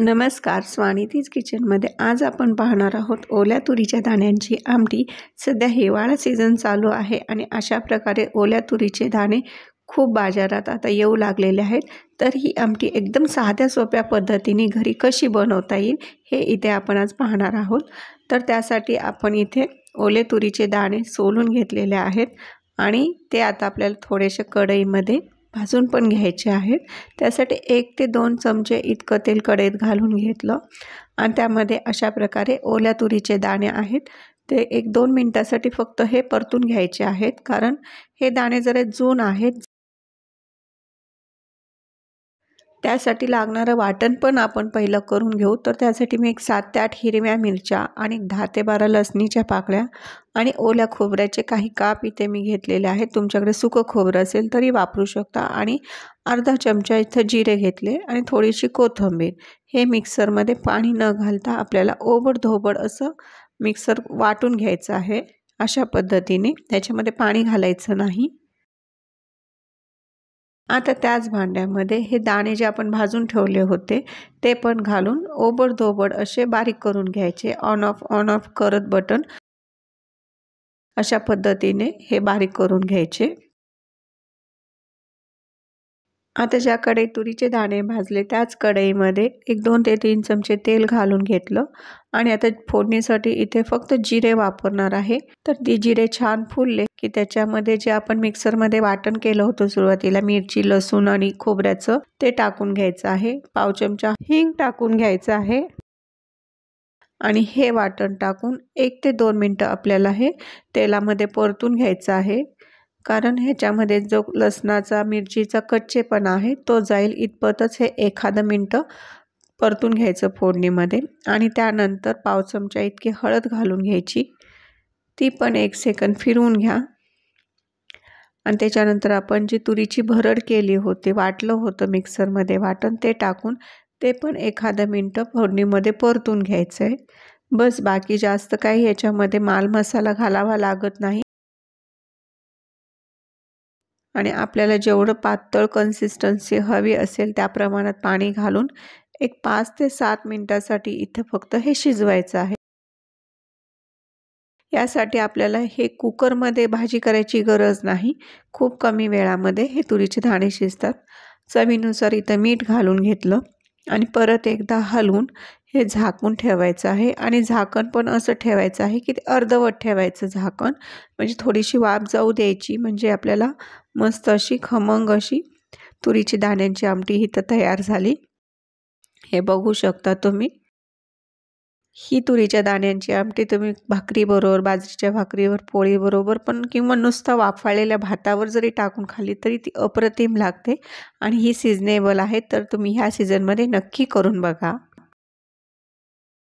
नमस्कार स्वानिधीज किचनमध्ये आज आपण पाहणार आहोत ओल्या तुरीच्या दाण्यांची आमटी सध्या हिवाळा सीझन चालू आहे आणि अशा प्रकारे ओल्या तुरीचे दाणे खूप बाजारात आता येऊ लागलेले आहेत तर ही आमटी एकदम साध्या सोप्या पद्धतीने घरी कशी बनवता येईल हे इथे आपण आज पाहणार आहोत तर त्यासाठी आपण इथे ओले तुरीचे दाणे सोलून घेतलेले आहेत आणि ते आता आपल्याला थोडेसे कढईमध्ये भाजून पण घ्यायचे आहेत त्यासाठी एक ते दोन चमचे इतकं तेल कडेत घालून घेतलं आणि त्यामध्ये अशा प्रकारे ओल्या तुरीचे दाणे आहेत ते एक दोन मिनटासाठी फक्त हे परतून घ्यायचे आहेत कारण हे दाणे जरा जून आहेत त्यासाठी लागणारं वाटण पण आपण पहिलं करून घेऊ तर त्यासाठी मी एक सात ते आठ हिरव्या मिरच्या आणि दहा ते बारा लसणीच्या पाकळ्या आणि ओल्या खोबऱ्याचे काही काप इथे मी घेतलेले आहेत तुमच्याकडे सुकं खोबरं असेल तरी वापरू शकता आणि अर्धा चमचा इथं जिरे घेतले आणि थोडीशी कोथिंबीर हे मिक्सरमध्ये पाणी न घालता आपल्याला ओबड धोबड असं मिक्सर वाटून घ्यायचं आहे अशा पद्धतीने त्याच्यामध्ये पाणी घालायचं नाही आता त्याच भांड्यामध्ये हे दाणे जे आपण भाजून ठेवले होते ते पण घालून ओबडधोबड असे बारीक करून घ्यायचे ऑन ऑफ ऑन ऑफ करत बटन अशा पद्धतीने हे बारीक करून घ्यायचे आता ज्या कढईत तुरीचे दाणे भाजले त्याच कढईमध्ये एक दोन ते तीन चमचे तेल घालून घेतलं आणि आता फोडणीसाठी इथे फक्त जिरे वापरणार आहे तर ती जिरे छान फुलले की त्याच्यामध्ये जे आपण मिक्सरमध्ये वाटण केलं होतं सुरुवातीला मिरची लसूण आणि खोबऱ्याचं ते टाकून घ्यायचं आहे पाव चमचा हिंग टाकून घ्यायचं आहे आणि हे वाटण टाकून एक ते दोन मिनटं आपल्याला हे तेलामध्ये परतून घ्यायचं आहे कारण ह्याच्यामध्ये जो लसणाचा मिरचीचा पण आहे तो जाईल इतपतच हे एखादं मिनटं परतून घ्यायचं फोडणीमध्ये आणि त्यानंतर पाव चमचा इतकी हळद घालून घ्यायची ती पण एक सेकंद फिरवून घ्या आणि त्याच्यानंतर आपण जी तुरीची भरड केली होती वाटलं होतं मिक्सरमध्ये वाटण ते टाकून ते पण एखादं मिनटं फोडणीमध्ये परतून घ्यायचं आहे बस बाकी जास्त काही याच्यामध्ये माल मसाला घालावा लागत नाही आणि आपल्याला जेवढं पातळ कन्सिस्टन्सी हवी असेल त्या प्रमाणात पाणी घालून एक पाच ते सात मिनटासाठी इथं फक्त हे शिजवायचं आहे यासाठी आपल्याला हे कुकरमध्ये भाजी करायची गरज नाही खूप कमी वेळामध्ये हे तुरीचे दाणे शिजतात चवीनुसार इथं मीठ घालून घेतलं आणि परत एकदा हलवून हे झाकून ठेवायचं आहे आणि झाकण पण असं ठेवायचं आहे की ते अर्धवट ठेवायचं झाकण म्हणजे थोडीशी वाफ जाऊ द्यायची म्हणजे आपल्याला मस्त अशी खमंग अशी तुरीची दाण्यांची आमटी ही तयार झाली हे बघू शकता तुम्ही ही तुरीच्या दाण्यांची आमटी तुम्ही भाकरीबरोबर बाजरीच्या भाकरीवर पोळीबरोबर पण किंवा नुसतं वाफाळलेल्या भातावर जरी टाकून खाली तरी ती अप्रतिम लागते आणि ही सिजनेबल आहे तर तुम्ही ह्या सीझनमध्ये नक्की करून बघा